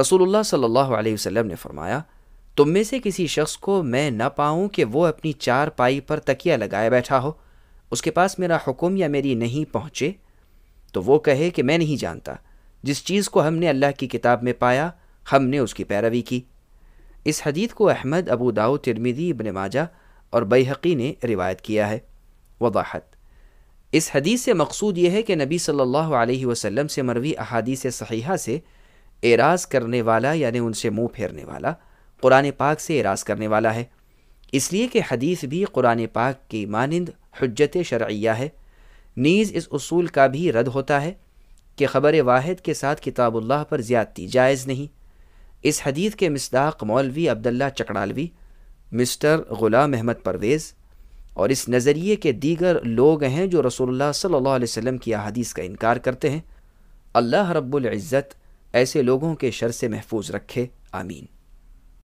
رسول اللہ صلی اللہ علیہ وسلم نے فرمایا تم میں سے کسی شخص کو میں نہ پاؤں کہ وہ اپنی چار پائی پر تکیہ لگائے بیٹھا ہو اس کے پاس میرا حکم یا میری نہیں پہنچے تو وہ کہے کہ میں نہیں جانتا جس چیز کو ہم نے اللہ کی کتاب میں پایا ہم نے اس کی پیروی کی اس حدیث کو احمد ابو داؤ ترمیدی ابن ماجہ اور بیحقی نے روایت کیا ہے وضاحت اس حدیث سے مقصود یہ ہے کہ نبی صلی اللہ علیہ وسلم سے مروی احادیث صحیحہ سے اعراض کرنے والا یعنی ان سے منہ پھیرنے والا قرآن پاک سے اعراض کرنے والا ہے اس لیے کہ حدیث بھی قرآن پاک کی مانند حجت شرعیہ ہے نیز اس اصول کا بھی رد ہوتا ہے کہ خبر واحد کے ساتھ کتاب اللہ پر زیادتی جائز نہیں اس حدیث کے مصداق مولوی عبداللہ چکڑالوی مسٹر غلام احمد پرویز اور اس نظریے کے دیگر لوگ ہیں جو رسول اللہ صلی اللہ علیہ وسلم کی احادیث کا انکار کرتے ہیں اللہ رب العزت ایسے لوگوں کے شر سے محفوظ رکھے آمین